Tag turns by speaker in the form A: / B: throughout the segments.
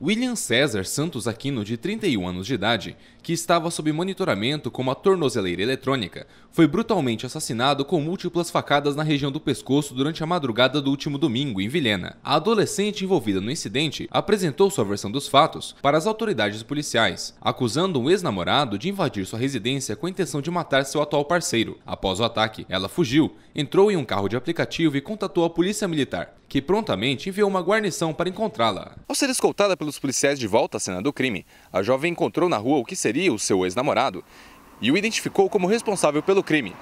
A: William César Santos Aquino, de 31 anos de idade, que estava sob monitoramento com uma tornozeleira eletrônica, foi brutalmente assassinado com múltiplas facadas na região do pescoço durante a madrugada do último domingo, em Vilhena. A adolescente envolvida no incidente apresentou sua versão dos fatos para as autoridades policiais, acusando um ex-namorado de invadir sua residência com a intenção de matar seu atual parceiro. Após o ataque, ela fugiu, entrou em um carro de aplicativo e contatou a polícia militar, que prontamente enviou uma guarnição para encontrá-la. Ao ser escoltada pelo pelos policiais de volta à cena do crime, a jovem encontrou na rua o que seria o seu ex-namorado e o identificou como responsável pelo crime.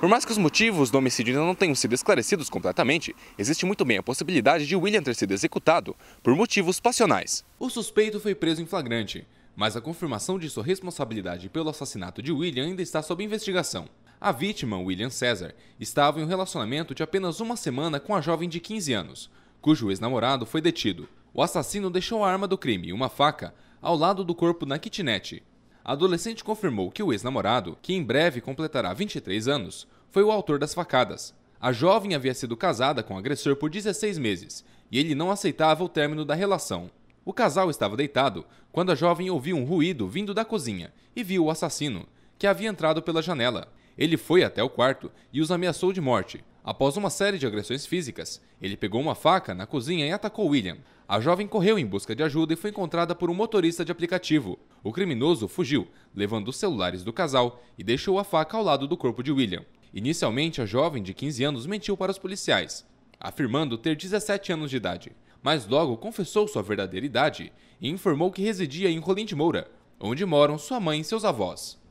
A: Por mais que os motivos do homicídio ainda não tenham sido esclarecidos completamente, existe muito bem a possibilidade de William ter sido executado por motivos passionais. O suspeito foi preso em flagrante, mas a confirmação de sua responsabilidade pelo assassinato de William ainda está sob investigação. A vítima, William César, estava em um relacionamento de apenas uma semana com a jovem de 15 anos, cujo ex-namorado foi detido o assassino deixou a arma do crime, uma faca, ao lado do corpo na kitnet. A adolescente confirmou que o ex-namorado, que em breve completará 23 anos, foi o autor das facadas. A jovem havia sido casada com o agressor por 16 meses e ele não aceitava o término da relação. O casal estava deitado quando a jovem ouviu um ruído vindo da cozinha e viu o assassino, que havia entrado pela janela. Ele foi até o quarto e os ameaçou de morte, Após uma série de agressões físicas, ele pegou uma faca na cozinha e atacou William. A jovem correu em busca de ajuda e foi encontrada por um motorista de aplicativo. O criminoso fugiu, levando os celulares do casal e deixou a faca ao lado do corpo de William. Inicialmente, a jovem de 15 anos mentiu para os policiais, afirmando ter 17 anos de idade, mas logo confessou sua verdadeira idade e informou que residia em Rolim de Moura, onde moram sua mãe e seus avós.